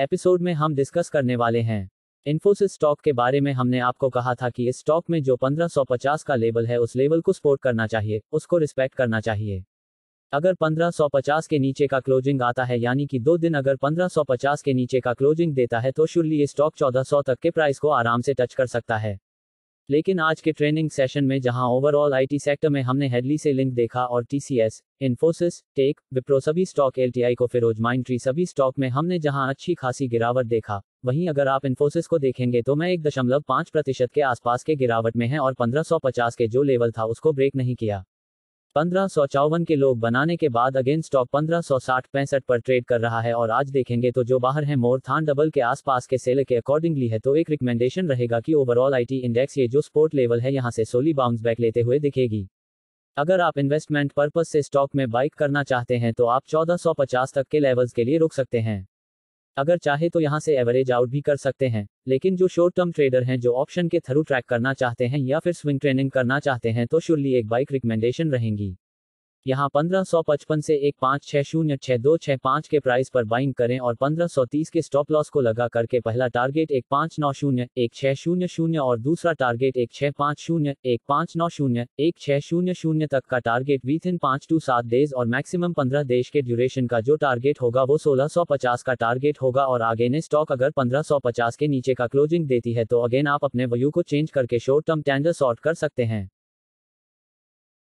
episode में हम discuss करने वाले हैं इन्फोसिस स्टॉक के बारे में हमने आपको कहा था कि इस स्टॉक में जो 1550 का लेवल है उस लेवल को सपोर्ट करना चाहिए उसको रिस्पेक्ट करना चाहिए अगर 1550 के नीचे का क्लोजिंग आता है यानी कि दो दिन अगर 1550 के नीचे का क्लोजिंग देता है तो शुरली ये स्टॉक 1400 तक के प्राइस को आराम से टच कर सकता है लेकिन आज के ट्रेनिंग सेशन में जहां ओवरऑल आईटी सेक्टर में हमने हेडली से लिंक देखा और टीसीएस, इन्फोसिस टेक विप्रो सभी स्टॉक एलटीआई को फिरोज माइंट्री सभी स्टॉक में हमने जहां अच्छी खासी गिरावट देखा वहीं अगर आप इन्फोसिस को देखेंगे तो मैं एक दशमलव पाँच प्रतिशत के आसपास के गिरावट में है और पंद्रह सौ पचास के जो लेवल था उसको ब्रेक नहीं किया पंद्रह के लोग बनाने के बाद अगेन स्टॉक पंद्रह सौ साठ पैंसठ पर ट्रेड कर रहा है और आज देखेंगे तो जो बाहर है मोर थान डबल के आसपास के सेल के अकॉर्डिंगली है तो एक रिकमेंडेशन रहेगा कि ओवरऑल आईटी इंडेक्स ये जो स्पोर्ट लेवल है यहाँ से सोली बाउंस बैक लेते हुए दिखेगी अगर आप इन्वेस्टमेंट पर्पज से स्टॉक में बाइक करना चाहते हैं तो आप चौदह तक के लेवल्स के लिए रुक सकते हैं अगर चाहे तो यहाँ से एवरेज आउट भी कर सकते हैं लेकिन जो शॉर्ट टर्म ट्रेडर हैं जो ऑप्शन के थ्रू ट्रैक करना चाहते हैं या फिर स्विंग ट्रेनिंग करना चाहते हैं तो श्योरली एक बाइक रिकमेंडेशन रहेंगी यहाँ पंद्रह सौ पचपन से एक पाँच छः शून्य छः दो छः पाँच के प्राइस पर बाइंग करें और पंद्रह सौ तीस के स्टॉप लॉस को लगा करके पहला टारगेट एक पाँच नौ शून्य एक छः शून्य शून्य और दूसरा टारगेट एक छः पाँच शून्य एक पाँच नौ शून्य एक छः शून्य शून्य तक का टारगेट विथ इन पाँच टू सात डेज और मैक्सिमम पंद्रह डेज के ड्यूरेशन का जो टारगेट होगा वो सोलह सौ पचास का टारगेट होगा और आगे ने स्टॉक अगर पंद्रह सौ पचास के नीचे का क्लोजिंग देती है तो अगेन आप अपने व्यू को चेंज करके शॉर्ट टर्म टेंडर सॉर्ट कर सकते हैं